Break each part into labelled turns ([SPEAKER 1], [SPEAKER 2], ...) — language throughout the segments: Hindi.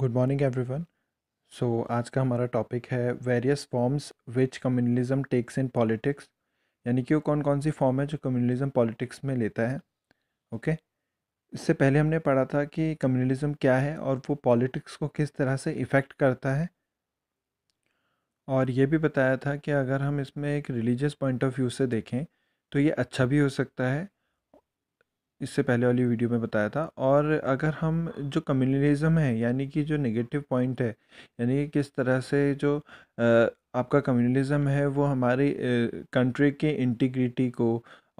[SPEAKER 1] गुड मॉर्निंग एवरीवन सो आज का हमारा टॉपिक है various forms which communalism takes in politics यानी कि वो कौन कौन सी फॉर्म है जो कम्युनलिज्म पॉलिटिक्स में लेता है ओके okay? इससे पहले हमने पढ़ा था कि कम्युनलिज्म क्या है और वो पॉलिटिक्स को किस तरह से इफ़ेक्ट करता है और ये भी बताया था कि अगर हम इसमें एक रिलीजियस पॉइंट ऑफ व्यू से देखें तो ये अच्छा भी हो सकता है इससे पहले वाली वीडियो में बताया था और अगर हम जो कम्युनलिज्म है यानी कि जो नेगेटिव पॉइंट है यानी कि किस तरह से जो आपका कम्युनलिज़म है वो हमारी कंट्री के इंटीग्रिटी को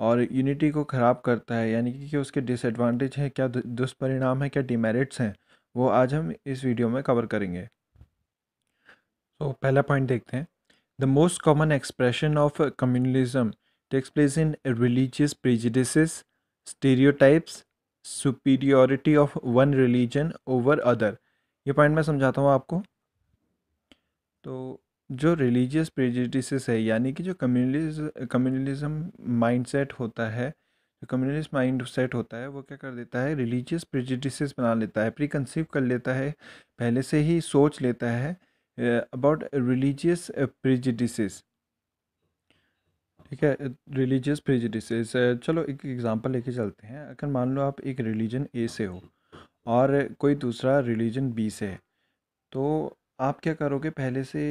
[SPEAKER 1] और यूनिटी को ख़राब करता है यानी कि उसके डिसएडवांटेज हैं क्या दुष्परिणाम है क्या डिमेरिट्स हैं वो आज हम इस वीडियो में कवर करेंगे तो पहला पॉइंट देखते हैं the most common expression of communalism takes place in religious prejudice stereotypes superiority of one religion over other ये पॉइंट मैं समझाता हूँ आपको तो जो रिलीजियस प्रेजिडिस है यानी कि जो कम्युनलिज कम्युनलिज्म माइंडसेट होता है जो कम्युनलिस्ट माइंड सेट होता है वो क्या कर देता है रिलीजियस प्रेजिटिस बना लेता है प्री कंसीव कर लेता है पहले से ही सोच लेता है अबाउट रिलीजियस प्रेजिटिस ठीक है रिलीजियस प्रेजडिसेस चलो एक एग्ज़ाम्पल लेके चलते हैं अगर मान लो आप एक रिलीजन ए से हो और कोई दूसरा रिलीजन बी से है तो आप क्या करोगे पहले से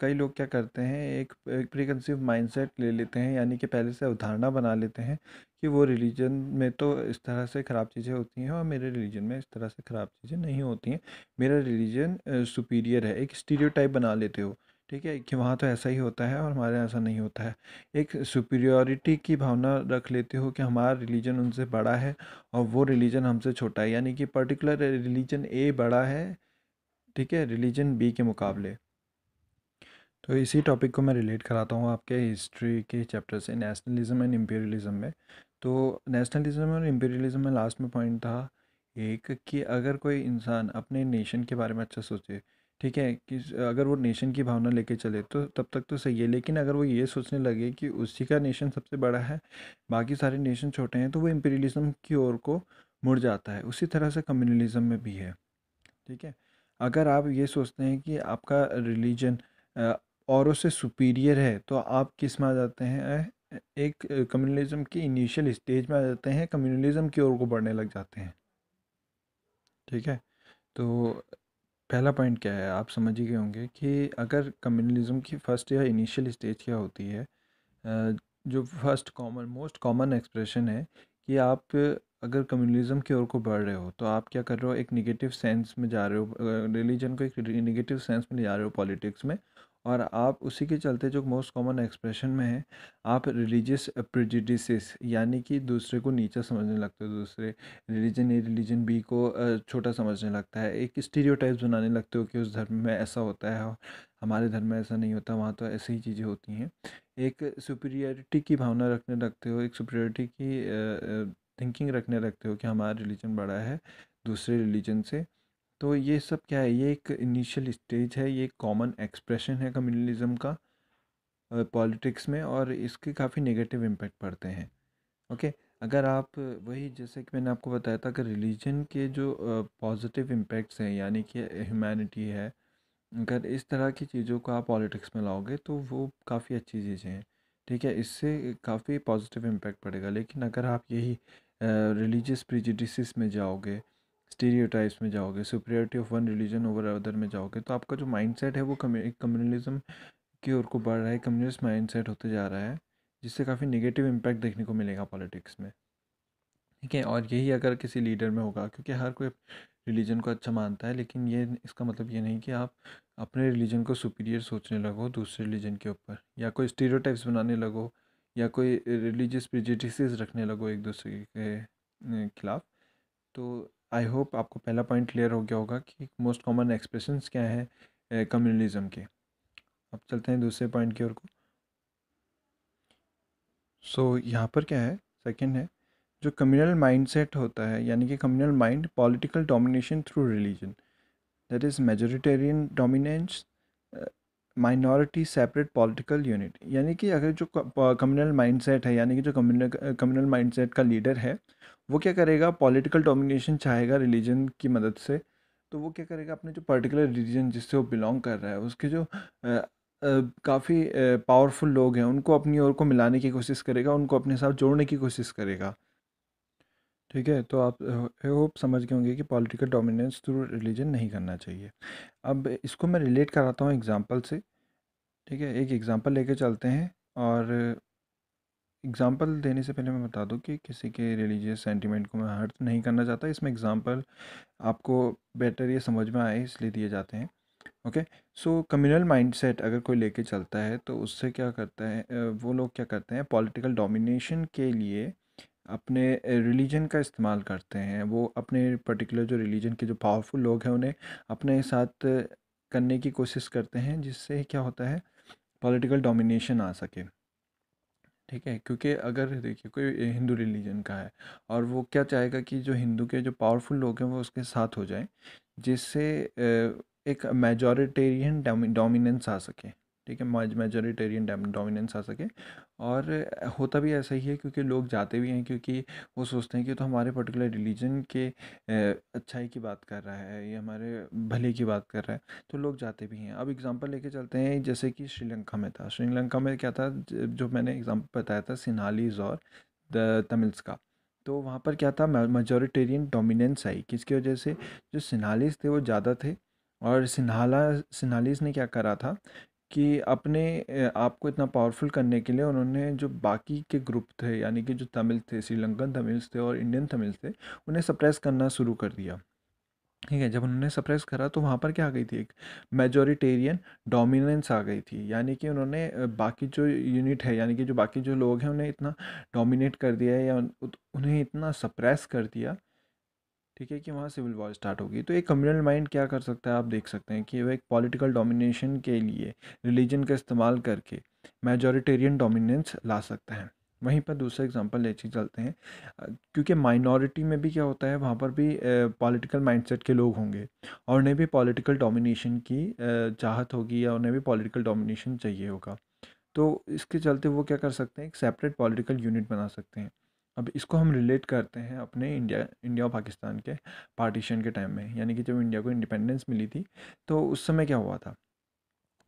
[SPEAKER 1] कई लोग क्या करते हैं एक प्रिकनसिव माइंडसेट ले लेते हैं यानी कि पहले से अवधारणा बना लेते हैं कि वो रिलीजन में तो इस तरह से ख़राब चीज़ें होती हैं और मेरे रिलीजन में इस तरह से ख़राब चीज़ें नहीं होती हैं मेरा रिलीजन सुपीरियर है एक स्टीरियोटाइप बना लेते हो ठीक है कि वहाँ तो ऐसा ही होता है और हमारे यहाँ ऐसा नहीं होता है एक सुपीरियॉरिटी की भावना रख लेते हो कि हमारा रिलीजन उनसे बड़ा है और वो रिलीजन हमसे छोटा है यानी कि पर्टिकुलर रिलीजन ए बड़ा है ठीक है रिलीजन बी के मुकाबले तो इसी टॉपिक को मैं रिलेट कराता हूँ आपके हिस्ट्री के चैप्टर से नेशनलिज्म एंड इम्पेरियलिज्म में तो नेशनलिज्म और इम्पेरियलिज्म में लास्ट में पॉइंट था एक कि अगर कोई इंसान अपने नेशन के बारे में अच्छा सोचे ठीक है कि अगर वो नेशन की भावना लेके चले तो तब तक तो सही है लेकिन अगर वो ये सोचने लगे कि उसी का नेशन सबसे बड़ा है बाकी सारे नेशन छोटे हैं तो वो इम्पीरियलिज्म की ओर को मुड़ जाता है उसी तरह से कम्युनलिज्म में भी है ठीक है अगर आप ये सोचते हैं कि आपका रिलीजन औरों से सुपीरियर है तो आप किस में आ जाते हैं एक कम्युनलिज्म की इनिशियल स्टेज में आ जाते हैं कम्युनलिज्म की ओर को बढ़ने लग जाते हैं ठीक है तो पहला पॉइंट क्या है आप समझ ही गए होंगे कि अगर कम्युनलिज्म की फ़र्स्ट या इनिशियल स्टेज क्या होती है जो first common most common expression है कि आप अगर कम्युनलिज्म की ओर को बढ़ रहे हो तो आप क्या कर रहे हो एक निगेटिव सेंस में जा रहे हो रिलीजन को एक निगेटिव सेंस में ले जा रहे हो पॉलिटिक्स में और आप उसी के चलते जो मोस्ट कॉमन एक्सप्रेशन में है आप रिलीजियस प्रजिडिस यानी कि दूसरे को नीचा समझने लगते हो दूसरे रिलीजन ए रिलीजन बी को छोटा समझने लगता है एक स्टीरियो बनाने लगते हो कि उस धर्म में ऐसा होता है हमारे धर्म में ऐसा नहीं होता वहाँ तो ऐसी ही चीज़ें होती हैं एक सुपीरियरिटी की भावना रखने लगते हो एक सुपीरियरिटी की थिंकिंग रखने लगते हो कि हमारा रिलीजन बड़ा है दूसरे रिलीजन से तो ये सब क्या है ये एक इनिशियल स्टेज है ये कॉमन एक्सप्रेशन है कम्युनलिज्म का पॉलिटिक्स में और इसके काफ़ी नेगेटिव इम्पैक्ट पड़ते हैं ओके अगर आप वही जैसे कि मैंने आपको बताया था कि रिलीजन के जो पॉजिटिव इम्पेक्ट्स हैं यानी कि ह्यूमैनिटी है अगर इस तरह की चीज़ों को आप पॉलिटिक्स में लाओगे तो वो काफ़ी अच्छी चीज़ें हैं ठीक है इससे काफ़ी पॉजिटिव इम्पेक्ट पड़ेगा लेकिन अगर आप यही रिलीजियस प्रिजिडिस में जाओगे स्टीरियोटाइप्स में जाओगे superiority of one religion over other में जाओगे तो आपका जो माइंडसेट है वो कम्युनलिज्म की ओर को बढ़ रहा है कम्युनिस्ट माइंडसेट होते जा रहा है जिससे काफ़ी नेगेटिव इम्पैक्ट देखने को मिलेगा पॉलिटिक्स में ठीक है और यही अगर किसी लीडर में होगा क्योंकि हर कोई रिलीजन को अच्छा मानता है लेकिन ये इसका मतलब ये नहीं कि आप अपने रिलीजन को सुपीरियर सोचने लगो दूसरे रिलीजन के ऊपर या कोई स्टीरियोटाइप्स बनाने लगो या कोई रिलीजियस प्रिजिटिस रखने लगो एक दूसरे के खिलाफ तो आई होप आपको पहला पॉइंट क्लियर हो गया होगा कि मोस्ट कॉमन एक्सप्रेशन क्या है कम्युनलिज्म के अब चलते हैं दूसरे पॉइंट की ओर को सो so, यहाँ पर क्या है सेकेंड है जो कम्युनल माइंडसेट होता है यानी कि communal mind political domination through religion that is majoritarian dominance minority separate political unit यानी कि अगर जो कम्युनल माइंडसेट है यानी कि जो कम्युनल कम्युनल माइंडसेट का लीडर है वो क्या करेगा पॉलिटिकल डोमिनेशन चाहेगा रिलीजन की मदद से तो वो क्या करेगा अपने जो पर्टिकुलर रिलीजन जिससे वो बिलोंग कर रहा है उसके जो काफ़ी पावरफुल लोग हैं उनको अपनी ओर को मिलाने की कोशिश करेगा उनको अपने साथ जोड़ने की कोशिश करेगा ठीक है तो आप आई होप समझ गए होंगे कि पॉलिटिकल डोमिनेंस थ्रू रिलीजन नहीं करना चाहिए अब इसको मैं रिलेट कराता हूँ एग्ज़ाम्पल से ठीक है एक एग्ज़ाम्पल लेके चलते हैं और एग्ज़ाम्पल देने से पहले मैं बता दूँ कि किसी के रिलीजियस सेंटीमेंट को मैं हर्ट नहीं करना चाहता इसमें एग्ज़ाम्पल आपको बेटर ये समझ में आए इसलिए दिए जाते हैं ओके सो माइंड सेट अगर कोई लेके चलता है तो उससे क्या करता है वो लोग क्या करते हैं पॉलिटिकल डोमिनेशन के लिए अपने रिलीजन का इस्तेमाल करते हैं वो अपने पर्टिकुलर जो रिलीजन के जो पावरफुल लोग हैं उन्हें अपने साथ करने की कोशिश करते हैं जिससे क्या होता है पॉलिटिकल डोमिनेशन आ सके ठीक है क्योंकि अगर देखिए कोई हिंदू रिलीजन का है और वो क्या चाहेगा कि जो हिंदू के जो पावरफुल लोग हैं वो उसके साथ हो जाएं जिससे एक मेजॉरिटेरियन डोमिनेंस आ सके ठीक है मेजोरिटेरियन डोमिनेंस आ सके और होता भी ऐसा ही है क्योंकि लोग जाते भी हैं क्योंकि वो सोचते हैं कि तो हमारे पर्टिकुलर रिलीजन के अच्छाई की बात कर रहा है या हमारे भले की बात कर रहा है तो लोग जाते भी हैं अब एग्ज़ाम्पल लेके चलते हैं जैसे कि श्रीलंका में था श्रीलंका में क्या था जो मैंने एग्ज़ाम्पल बताया था सिन्हालीज और तमिल्स का तो वहाँ पर क्या था मेजोरिटेरियन डोमिनेंस आई किसकी वजह से जो सिन्हालीज थे वो ज़्यादा थे और सिन्हाला सिन्हालीस ने क्या करा था कि अपने आपको आप को इतना पावरफुल करने के लिए उन्होंने जो बाकी के ग्रुप थे यानी कि जो तमिल थे श्रीलंकन तमिल्स थे और इंडियन तमिल्स थे उन्हें सप्रेस करना शुरू कर दिया ठीक है जब उन्होंने सप्रेस करा तो वहाँ पर क्या आ गई थी एक मेजोरिटेरियन डोमिनेंस आ गई थी यानी कि उन्होंने बाकी जो यूनिट है यानी कि जो बाकी जो लोग हैं उन्हें इतना डोमिनेट कर दिया है या उन्हें इतना सप्रेस कर दिया ठीक है कि वहाँ सिविल वॉर स्टार्ट होगी तो एक कम्युनल माइंड क्या कर सकता है आप देख सकते हैं कि वह एक पॉलिटिकल डोमिनेशन के लिए रिलीजन का इस्तेमाल करके मेजोरिटेरियन डोमिनेंस ला सकता है वहीं पर दूसरा एग्जांपल ले चलते हैं क्योंकि माइनॉरिटी में भी क्या होता है वहाँ पर भी पॉलिटिकल माइंडसेट के लोग होंगे और उन्हें भी पॉलिटिकल डोमिनेशन की चाहत होगी या उन्हें भी पॉलिटिकल डोमिनेशन चाहिए होगा तो इसके चलते वो क्या कर सकते हैं एक सेपरेट पॉलिटिकल यूनिट बना सकते हैं अब इसको हम रिलेट करते हैं अपने इंडिया इंडिया और पाकिस्तान के पार्टीशन के टाइम में यानी कि जब इंडिया को इंडिपेंडेंस मिली थी तो उस समय क्या हुआ था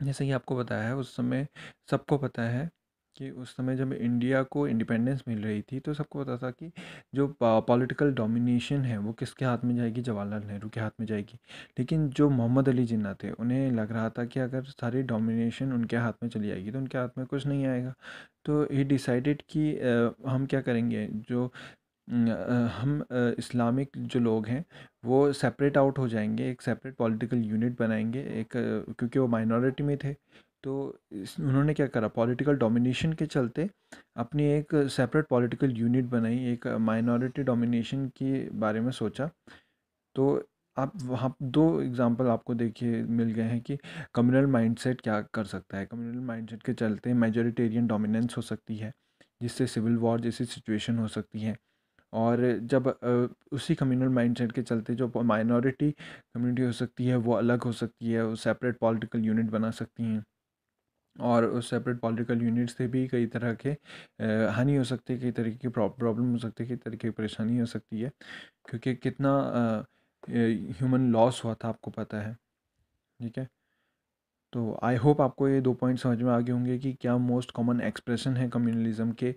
[SPEAKER 1] जैसे कि आपको बताया है उस समय सबको पता है कि उस समय जब इंडिया को इंडिपेंडेंस मिल रही थी तो सबको पता था कि जो पॉलिटिकल डोमिनेशन है वो किसके हाथ में जाएगी जवाहरलाल नेहरू के हाथ में जाएगी लेकिन जो मोहम्मद अली जिन्ना थे उन्हें लग रहा था कि अगर सारी डोमिनेशन उनके हाथ में चली जाएगी तो उनके हाथ में कुछ नहीं आएगा तो ही डिसाइडेड कि हम क्या करेंगे जो हम इस्लामिक जो लोग हैं वो सेपरेट आउट हो जाएंगे एक सेपरेट पॉलिटिकल यूनिट बनाएंगे एक क्योंकि वो माइनॉरिटी में थे तो इस उन्होंने क्या करा पॉलिटिकल डोमिनेशन के चलते अपनी एक सेपरेट पॉलिटिकल यूनिट बनाई एक माइनॉरिटी डोमिनेशन के बारे में सोचा तो आप वहाँ दो एग्जांपल आपको देखिए मिल गए हैं कि कम्युनल माइंडसेट क्या कर सकता है कम्युनल माइंडसेट के चलते मेजोरिटेरियन डोमिनेंस हो सकती है जिससे सिविल वॉर जैसी सिचुएशन हो सकती है और जब उसी कम्युनल माइंडसेट के चलते जो माइनॉरिटी कम्युनिटी हो सकती है वो अलग हो सकती है वो सेपरेट पॉलिटिकल यूनिट बना सकती हैं और उस सेपरेट पॉलिटिकल यूनिट से भी कई तरह के हानि हो सकती है कई तरीके की प्रॉब्लम हो सकती है कई तरीके की परेशानी हो सकती है क्योंकि कितना ह्यूमन लॉस हुआ था आपको पता है ठीक है तो आई होप आपको ये दो पॉइंट समझ में आ गए होंगे कि क्या मोस्ट कॉमन एक्सप्रेशन है कम्युनलिज्म के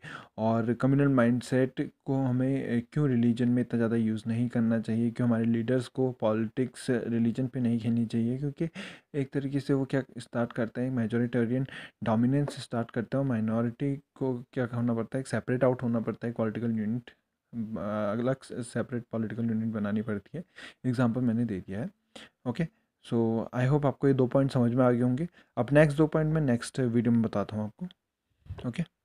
[SPEAKER 1] और कम्युनल माइंडसेट को हमें क्यों रिलीजन में इतना ज़्यादा यूज़ नहीं करना चाहिए क्यों हमारे लीडर्स को पॉलिटिक्स रिलीजन पे नहीं खेलनी चाहिए क्योंकि एक तरीके से वो क्या स्टार्ट करते हैं मेजोरिटेरियन डोमिनेंस स्टार्ट करते हैं माइनॉरिटी को क्या होना पड़ता है एक सेपरेट आउट होना पड़ता है पॉलिटिकल यूनिट अलग सेपरेट पॉलिटिकल यूनिट बनानी पड़ती है एग्जाम्पल मैंने दे दिया है okay okay? So I hope आपको ये दो पॉइंट समझ में आ गए होंगे अब नेक्स्ट दो पॉइंट मैं नेक्स्ट वीडियो में बताता हूँ आपको ओके okay?